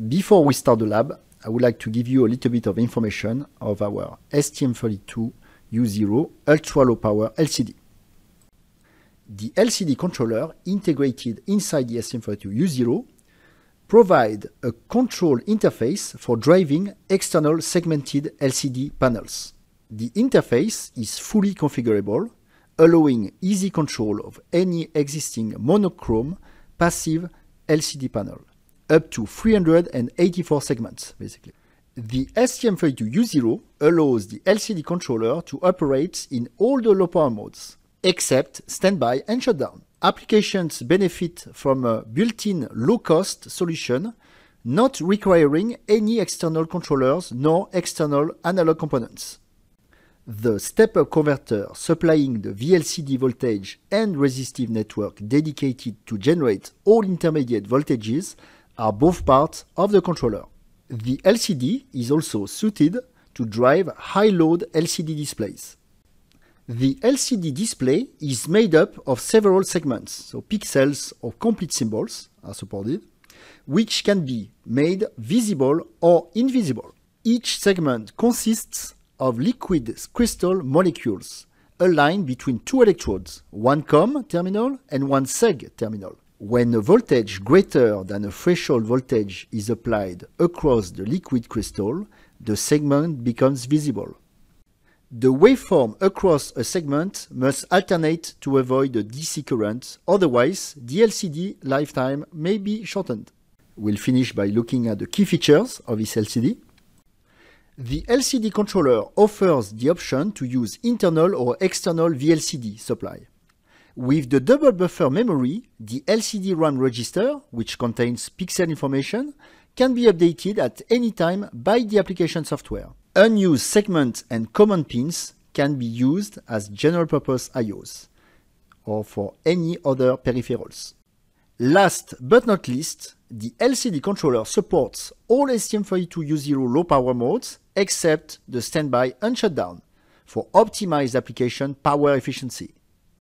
Before we start the lab, I would like to give you a little bit of information of our STM32U0 ultra-low power LCD. The LCD controller integrated inside the STM32U0 provide a control interface for driving external segmented LCD panels. The interface is fully configurable, allowing easy control of any existing monochrome passive LCD panel up to 384 segments, basically. The STM32U0 allows the LCD controller to operate in all the low power modes, except standby and shutdown. Applications benefit from a built-in low-cost solution, not requiring any external controllers nor external analog components. The step-up converter supplying the VLCD voltage and resistive network dedicated to generate all intermediate voltages are both parts of the controller. The LCD is also suited to drive high-load LCD displays. The LCD display is made up of several segments, so pixels or complete symbols are supported, which can be made visible or invisible. Each segment consists of liquid crystal molecules, a line between two electrodes, one COM terminal and one SEG terminal. When a voltage greater than a threshold voltage is applied across the liquid crystal, the segment becomes visible. The waveform across a segment must alternate to avoid a DC current, otherwise the LCD lifetime may be shortened. We'll finish by looking at the key features of this LCD. The LCD controller offers the option to use internal or external VLCD supply. With the double buffer memory, the LCD RAM register, which contains pixel information, can be updated at any time by the application software. Unused segments and common pins can be used as general purpose IOs or for any other peripherals. Last but not least, the LCD controller supports all STM32U0 low power modes except the standby and shutdown for optimized application power efficiency.